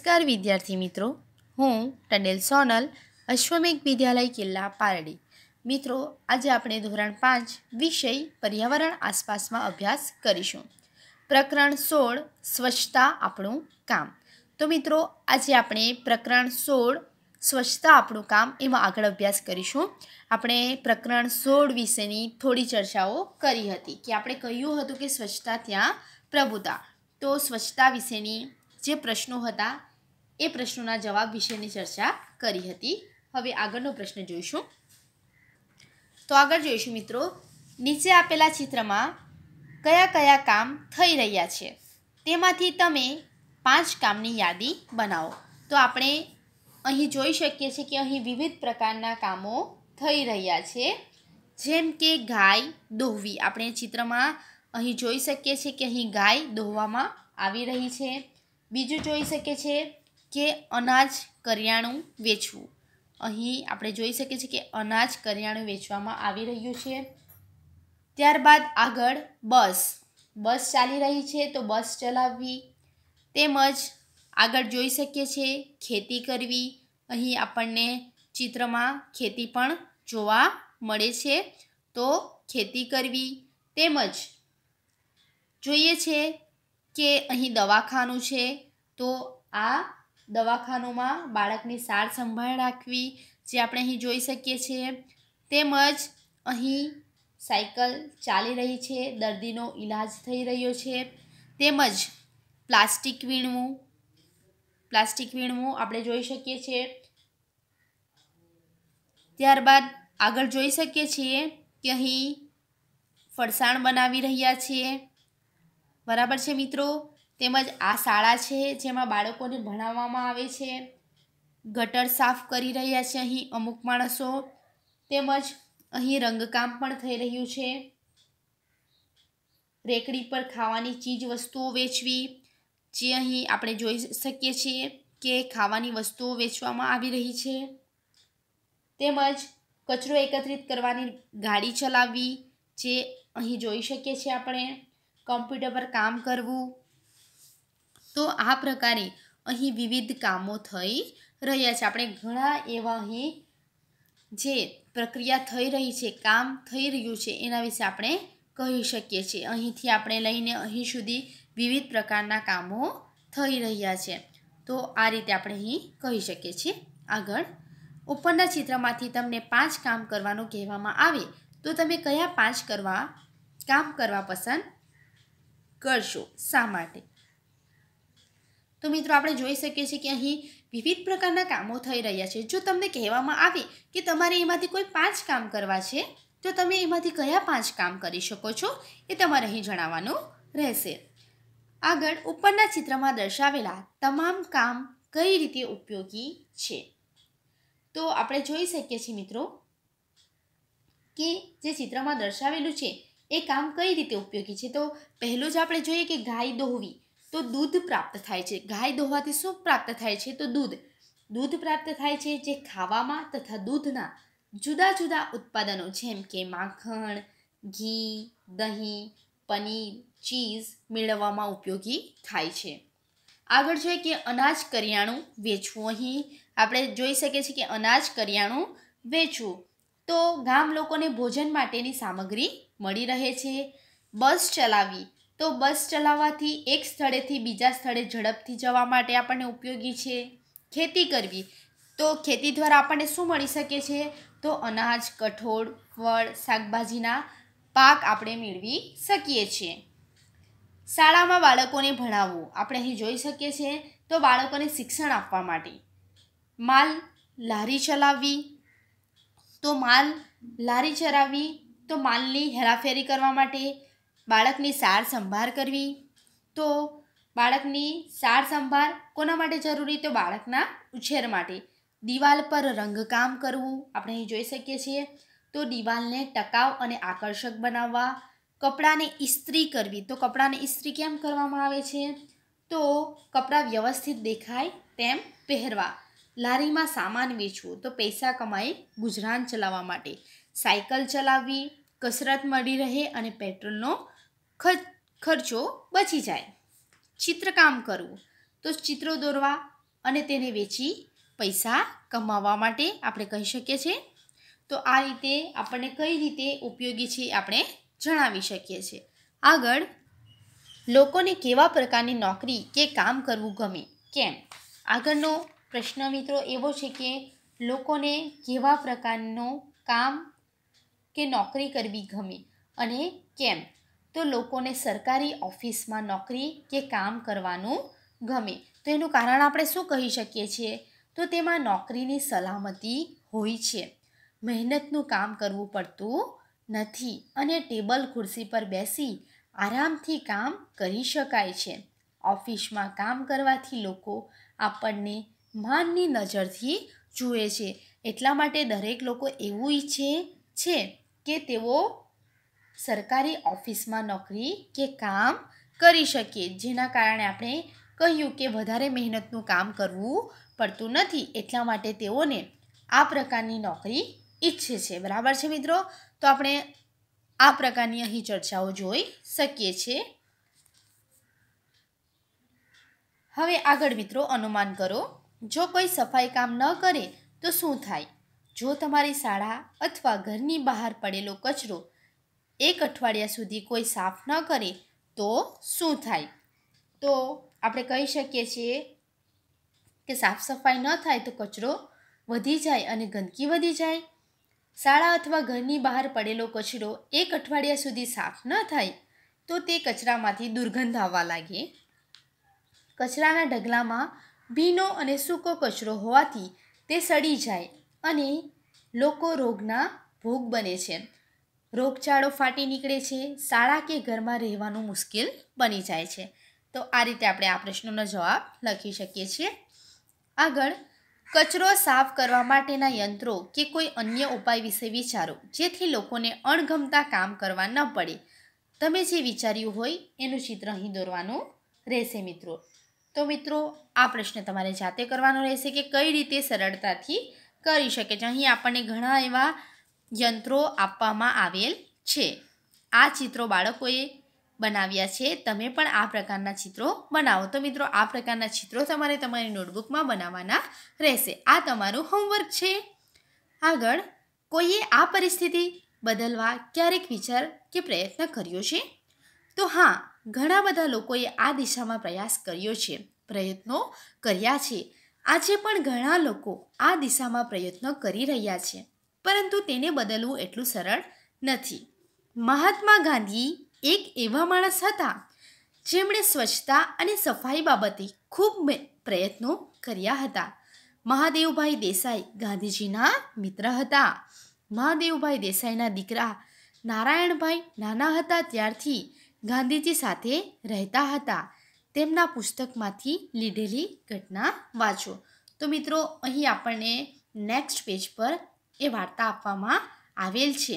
નમસ્કાર વિદ્યાર્થી મિત્રો હું ટંડેલ સોનલ અશ્વમેઘ વિદ્યાલય કિલ્લા પારડી મિત્રો આજે આપણે ધોરણ પાંચ વિષય પર્યાવરણ આસપાસમાં અભ્યાસ કરીશું પ્રકરણ સોળ સ્વચ્છતા આપણું કામ તો મિત્રો આજે આપણે પ્રકરણ સોળ સ્વચ્છતા આપણું કામ એમાં આગળ અભ્યાસ કરીશું આપણે પ્રકરણ સોળ વિશેની થોડી ચર્ચાઓ કરી હતી કે આપણે કહ્યું હતું કે સ્વચ્છતા ત્યાં પ્રભુતા તો સ્વચ્છતા વિશેની જે પ્રશ્નો હતા એ પ્રશ્નોના જવાબ વિશેની ચર્ચા કરી હતી હવે આગળનો પ્રશ્ન જોઈશું તો આગળ જોઈશું મિત્રો નીચે આપેલા ચિત્રમાં કયા કયા કામ થઈ રહ્યા છે તેમાંથી તમે પાંચ કામની યાદી બનાવો તો આપણે અહીં જોઈ શકીએ છીએ કે અહીં વિવિધ પ્રકારના કામો થઈ રહ્યા છે જેમ કે ગાય દોહવી આપણે ચિત્રમાં અહીં જોઈ શકીએ છીએ કે અહીં ગાય દોહવામાં આવી રહી છે બીજું જોઈ શકીએ છીએ કે અનાજ કરિયાણું વેચવું અહીં આપણે જોઈ શકીએ છીએ કે અનાજ કરિયાણું વેચવામાં આવી રહ્યું છે ત્યારબાદ આગળ બસ બસ ચાલી રહી છે તો બસ ચલાવવી તેમજ આગળ જોઈ શકીએ છીએ ખેતી કરવી અહીં આપણને ચિત્રમાં ખેતી પણ જોવા મળે છે તો ખેતી કરવી તેમજ જોઈએ છે કે અહીં દવાખાનું છે તો આ દવાખાનોમાં બાળકની સાર સંભાળ રાખવી જે આપણે અહીં જોઈ શકીએ છીએ તેમજ અહીં સાયકલ ચાલી રહી છે દર્દીનો ઈલાજ થઈ રહ્યો છે તેમજ પ્લાસ્ટિક વીણવું પ્લાસ્ટિક વીણવું આપણે જોઈ શકીએ છીએ ત્યારબાદ આગળ જોઈ શકીએ છીએ કે અહીં ફરસાણ બનાવી રહ્યા છીએ બરાબર છે મિત્રો તેમજ આ શાળા છે જેમાં બાળકોને ભણાવવામાં આવે છે ગટર સાફ કરી રહ્યા છે અહીં અમુક માણસો તેમજ અહીં રંગકામ પણ થઈ રહ્યું છે રેકડી પર ખાવાની ચીજ વસ્તુઓ વેચવી જે અહીં આપણે જોઈ શકીએ છીએ કે ખાવાની વસ્તુઓ વેચવામાં આવી રહી છે તેમજ કચરો એકત્રિત કરવાની ગાડી ચલાવવી જે અહીં જોઈ શકીએ છીએ આપણે કમ્પ્યુટર પર કામ કરવું તો આ પ્રકારે અહીં વિવિધ કામો થઈ રહ્યા છે આપણે ઘણા એવા અહીં જે પ્રક્રિયા થઈ રહી છે કામ થઈ રહ્યું છે એના વિશે આપણે કહી શકીએ છીએ અહીંથી આપણે લઈને અહીં સુધી વિવિધ પ્રકારના કામો થઈ રહ્યા છે તો આ રીતે આપણે અહીં કહી શકીએ છીએ આગળ ઉપરના ચિત્રમાંથી તમને પાંચ કામ કરવાનું કહેવામાં આવે તો તમે કયા પાંચ કરવા કામ કરવા પસંદ કરશો શા માટે તો મિત્રો આપણે જોઈ શકીએ છીએ કે અહીં વિવિધ પ્રકારના કામો થઈ રહ્યા છે જો તમને કહેવામાં આવે કે તમારે એમાંથી કોઈ પાંચ કામ કરવા છે તો તમે એમાંથી કયા પાંચ કામ કરી શકો છો એ તમારે અહીં જણાવવાનું રહેશે આગળ ઉપરના ચિત્રમાં દર્શાવેલા તમામ કામ કઈ રીતે ઉપયોગી છે તો આપણે જોઈ શકીએ છીએ મિત્રો કે જે ચિત્રમાં દર્શાવેલું છે એ કામ કઈ રીતે ઉપયોગી છે તો પહેલું જ આપણે જોઈએ કે ગાય દોહવી તો દૂધ પ્રાપ્ત થાય છે ગાય દોહવાથી શું પ્રાપ્ત થાય છે તો દૂધ દૂધ પ્રાપ્ત થાય છે જે ખાવામાં તથા દૂધના જુદા જુદા ઉત્પાદનો જેમ કે માખણ ઘી દહીં પનીર ચીઝ મેળવવામાં ઉપયોગી થાય છે આગળ જોઈએ કે અનાજ કરિયાણું વેચવું અહીં આપણે જોઈ શકીએ છીએ કે અનાજ કરિયાણું વેચવું તો ગામ લોકોને ભોજન માટેની સામગ્રી મળી રહે છે બસ ચલાવવી તો બસ ચલાવવાથી એક સ્થળેથી બીજા સ્થળે ઝડપથી જવા માટે આપણને ઉપયોગી છે ખેતી કરવી તો ખેતી દ્વારા આપણને શું મળી શકે છે તો અનાજ કઠોળ ફળ શાકભાજીના પાક આપણે મેળવી શકીએ છીએ શાળામાં બાળકોને ભણાવવું આપણે અહીં જોઈ શકીએ છીએ તો બાળકોને શિક્ષણ આપવા માટે માલ લારી ચલાવવી તો માલ લારી ચલાવવી તો માલની હેરાફેરી કરવા માટે બાળકની સાર સંભાળ કરવી તો બાળકની સાર સંભાળ કોના માટે જરૂરી તો બાળકના ઉછેર માટે દિવાલ પર રંગકામ કરવું આપણે અહીં જોઈ શકીએ છીએ તો દિવાલને ટકાવ અને આકર્ષક બનાવવા કપડાને ઇસ્ત્રી કરવી તો કપડાને ઇસ્ત્રી કેમ કરવામાં આવે છે તો કપડાં વ્યવસ્થિત દેખાય તેમ પહેરવા લારીમાં સામાન વેચવો તો પૈસા કમાઈ ગુજરાન ચલાવવા માટે સાયકલ ચલાવવી કસરત મળી રહે અને પેટ્રોલનો ખર્ચો બચી જાય ચિત્રકામ કરવું તો ચિત્રો દોરવા અને તેને વેચી પૈસા કમાવા માટે આપણે કહી શકીએ છીએ તો આ રીતે આપણને કઈ રીતે ઉપયોગી છે આપણે જણાવી શકીએ છીએ આગળ લોકોને કેવા પ્રકારની નોકરી કે કામ કરવું ગમે કેમ આગળનો પ્રશ્ન મિત્રો એવો છે કે લોકોને કેવા પ્રકારનું કામ કે નોકરી કરવી ગમે અને કેમ તો લોકોને સરકારી ઓફિસમાં નોકરી કે કામ કરવાનું ગમે તો એનું કારણ આપણે શું કહી શકીએ છીએ તો તેમાં નોકરીની સલામતી હોય છે મહેનતનું કામ કરવું પડતું નથી અને ટેબલ ખુરશી પર બેસી આરામથી કામ કરી શકાય છે ઓફિસમાં કામ કરવાથી લોકો આપણને માનની નજરથી જુએ છે એટલા માટે દરેક લોકો એવું ઈચ્છે છે કે તેઓ સરકારી ઓફિસમાં નોકરી કે કામ કરી શકીએ જેના કારણે આપણે કહ્યું કે વધારે મહેનતનું કામ કરવું પડતું નથી એટલા માટે તેઓને આ પ્રકારની નોકરી ઈચ્છે છે બરાબર છે મિત્રો તો આપણે આ પ્રકારની અહીં ચર્ચાઓ જોઈ શકીએ છીએ હવે આગળ મિત્રો અનુમાન કરો જો કોઈ સફાઈ કામ ન કરે તો શું થાય જો તમારી શાળા અથવા ઘરની બહાર પડેલો કચરો એક અઠવાડિયા સુધી કોઈ સાફ ન કરે તો શું થાય તો આપણે કહી શકીએ છીએ કે સાફ સફાઈ ન થાય તો કચરો વધી જાય અને ગંદકી વધી જાય શાળા અથવા ઘરની બહાર પડેલો કચરો એક અઠવાડિયા સુધી સાફ ન થાય તો તે કચરામાંથી દુર્ગંધ આવવા લાગે કચરાના ઢગલામાં ભીનો અને સૂકો કચરો હોવાથી તે સડી જાય અને લોકો રોગના ભોગ બને છે રોગચાળો ફાટી નીકળે છે શાળા કે ઘરમાં રહેવાનું મુશ્કેલ બની જાય છે તો આ રીતે આપણે આ પ્રશ્નોનો જવાબ લખી શકીએ છીએ આગળ કચરો સાફ કરવા માટેના યંત્રો કે કોઈ અન્ય ઉપાય વિશે વિચારો જેથી લોકોને અણગમતા કામ કરવા ન પડે તમે જે વિચાર્યું હોય એનું ચિત્ર અહીં દોરવાનું રહેશે મિત્રો તો મિત્રો આ પ્રશ્ન તમારે જાતે કરવાનો રહેશે કે કઈ રીતે સરળતાથી કરી શકે છે અહીં આપણને ઘણા એવા યંત્રો આપવામાં આવેલ છે આ ચિત્રો બાળકોએ બનાવ્યા છે તમે પણ આ પ્રકારના ચિત્રો બનાવો તો મિત્રો આ પ્રકારના ચિત્રો તમારે તમારી નોટબુકમાં બનાવવાના રહેશે આ તમારું હોમવર્ક છે આગળ કોઈએ આ પરિસ્થિતિ બદલવા ક્યારેક વિચાર કે પ્રયત્ન કર્યો છે તો હા ઘણા બધા લોકોએ આ દિશામાં પ્રયાસ કર્યો છે પ્રયત્નો કર્યા છે આજે પણ ઘણા લોકો આ દિશામાં પ્રયત્નો કરી રહ્યા છે પરંતુ તેને બદલવું એટલું સરળ નથી મહાત્મા ગાંધી એક એવા માણસ હતા જેમણે સ્વચ્છતા અને સફાઈ બાબતે ખૂબ પ્રયત્નો કર્યા હતા મહાદેવભાઈ દેસાઈ ગાંધીજીના મિત્ર હતા મહાદેવભાઈ દેસાઈના દીકરા નારાયણભાઈ નાના હતા ત્યારથી ગાંધીજી સાથે રહેતા હતા તેમના પુસ્તકમાંથી લીધેલી ઘટના વાંચો તો મિત્રો અહીં આપણને નેક્સ્ટ પેજ પર એ વાર્તા આપવામાં આવેલ છે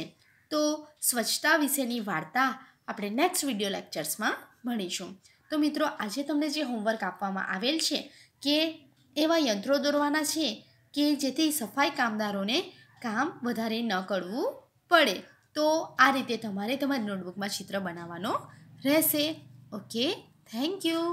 તો સ્વચ્છતા વિશેની વાર્તા આપણે નેક્સ્ટ વિડીયો લેક્ચર્સમાં ભણીશું તો મિત્રો આજે તમને જે હોમવર્ક આપવામાં આવેલ છે કે એવા યંત્રો દોરવાના છે કે જેથી સફાઈ કામદારોને કામ વધારે ન કરવું પડે તો આ રીતે તમારે તમારી નોટબુકમાં ચિત્ર બનાવવાનો રહેશે ઓકે થેન્ક યુ